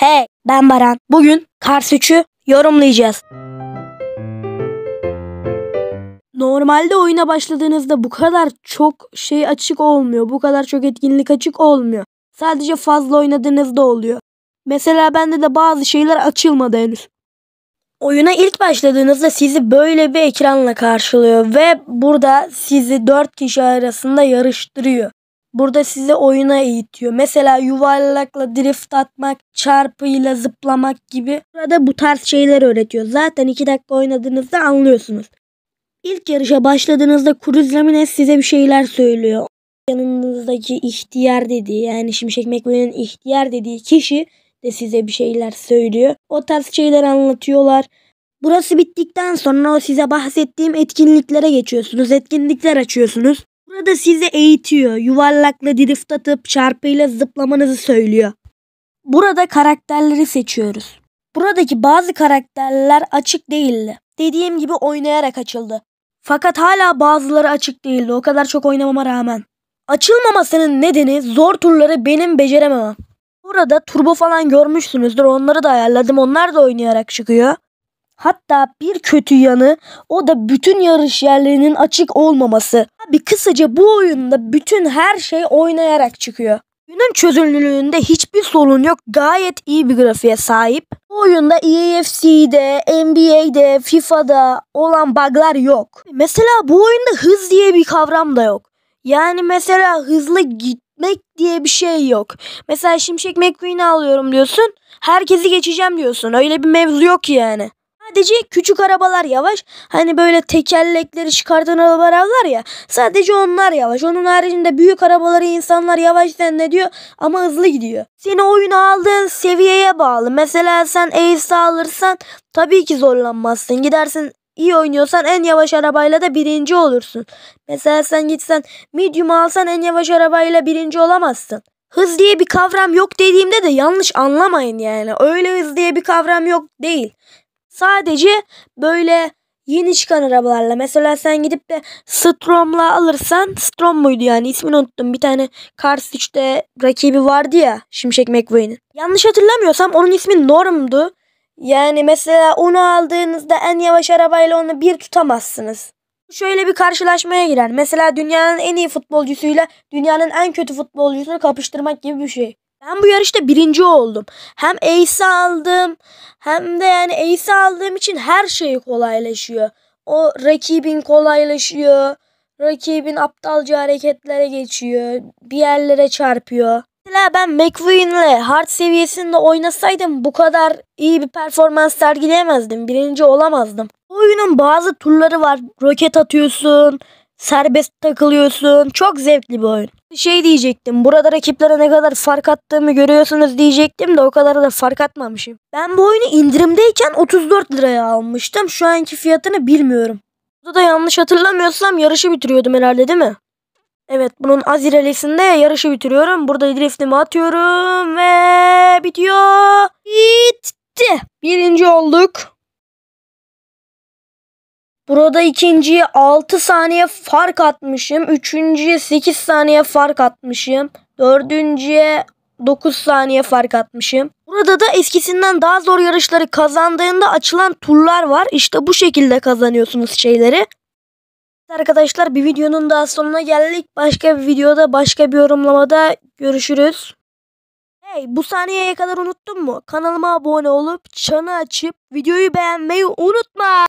Hey ben Baran. Bugün Kars 3'ü yorumlayacağız. Normalde oyuna başladığınızda bu kadar çok şey açık olmuyor. Bu kadar çok etkinlik açık olmuyor. Sadece fazla oynadığınızda oluyor. Mesela bende de bazı şeyler açılmadı henüz. Oyuna ilk başladığınızda sizi böyle bir ekranla karşılıyor ve burada sizi 4 kişi arasında yarıştırıyor. Burada size oyuna eğitiyor. Mesela yuvarlakla drift atmak, çarpıyla zıplamak gibi. Burada bu tarz şeyler öğretiyor. Zaten 2 dakika oynadığınızda anlıyorsunuz. İlk yarışa başladığınızda Cruz size bir şeyler söylüyor. Yanınızdaki ihtiyar dediği yani Şimşek McQueen'in ihtiyar dediği kişi de size bir şeyler söylüyor. O tarz şeyler anlatıyorlar. Burası bittikten sonra o size bahsettiğim etkinliklere geçiyorsunuz. Etkinlikler açıyorsunuz. Burada da sizi eğitiyor. Yuvarlakla drift atıp çarpıyla zıplamanızı söylüyor. Burada karakterleri seçiyoruz. Buradaki bazı karakterler açık değildi. Dediğim gibi oynayarak açıldı. Fakat hala bazıları açık değildi o kadar çok oynamama rağmen. Açılmamasının nedeni zor turları benim becerememem. Burada turbo falan görmüşsünüzdür onları da ayarladım onlar da oynayarak çıkıyor. Hatta bir kötü yanı o da bütün yarış yerlerinin açık olmaması. Abi kısaca bu oyunda bütün her şey oynayarak çıkıyor. Oyunun çözünürlüğünde hiçbir sorun yok. Gayet iyi bir grafiğe sahip. Bu oyunda EAFC'de, NBA'de, FIFA'da olan bug'lar yok. Mesela bu oyunda hız diye bir kavram da yok. Yani mesela hızlı gitmek diye bir şey yok. Mesela Şimşek McQueen'i alıyorum diyorsun. Herkesi geçeceğim diyorsun. Öyle bir mevzu yok yani sadece küçük arabalar yavaş. Hani böyle tekerlekleri çıkartan arabalar ya. Sadece onlar yavaş. Onun haricinde büyük arabaları insanlar yavaş zannediyor ama hızlı gidiyor. Seni oyunu aldığın seviyeye bağlı. Mesela sen Ace'i alırsan tabii ki zorlanmazsın. Gidersin iyi oynuyorsan en yavaş arabayla da birinci olursun. Mesela sen gitsen medium alsan en yavaş arabayla birinci olamazsın. Hız diye bir kavram yok dediğimde de yanlış anlamayın yani. Öyle hız diye bir kavram yok değil. Sadece böyle yeni çıkan arabalarla. Mesela sen gidip de Strom'la alırsan Strom muydu yani ismini unuttum. Bir tane Cars 3'te rakibi vardı ya Şimşek McQueen'in. Yanlış hatırlamıyorsam onun ismi Norm'du. Yani mesela onu aldığınızda en yavaş arabayla onu bir tutamazsınız. Şöyle bir karşılaşmaya girer. Mesela dünyanın en iyi futbolcusuyla dünyanın en kötü futbolcusunu kapıştırmak gibi bir şey. Ben bu yarışta birinci oldum. Hem ace aldım hem de yani ace aldığım için her şey kolaylaşıyor. O rakibin kolaylaşıyor. Rakibin aptalca hareketlere geçiyor. Bir yerlere çarpıyor. Mesela ben McQueen'le hard seviyesinde oynasaydım bu kadar iyi bir performans sergileyemezdim. Birinci olamazdım. Bu oyunun bazı turları var. Roket atıyorsun, serbest takılıyorsun. Çok zevkli bir oyun. Şey diyecektim burada rakiplere ne kadar fark attığımı görüyorsunuz diyecektim de o kadar da fark atmamışım. Ben bu oyunu indirimdeyken 34 liraya almıştım. Şu anki fiyatını bilmiyorum. Burada da yanlış hatırlamıyorsam yarışı bitiriyordum herhalde değil mi? Evet bunun az ilerisinde yarışı bitiriyorum. Burada driftimi atıyorum ve bitiyor. Bitti. Birinci olduk. Burada ikinciye 6 saniye fark atmışım. Üçüncüye 8 saniye fark atmışım. Dördüncüye 9 saniye fark atmışım. Burada da eskisinden daha zor yarışları kazandığında açılan turlar var. İşte bu şekilde kazanıyorsunuz şeyleri. Arkadaşlar bir videonun daha sonuna geldik. Başka bir videoda başka bir yorumlamada görüşürüz. Hey bu saniyeye kadar unuttun mu? Kanalıma abone olup çanı açıp videoyu beğenmeyi unutma.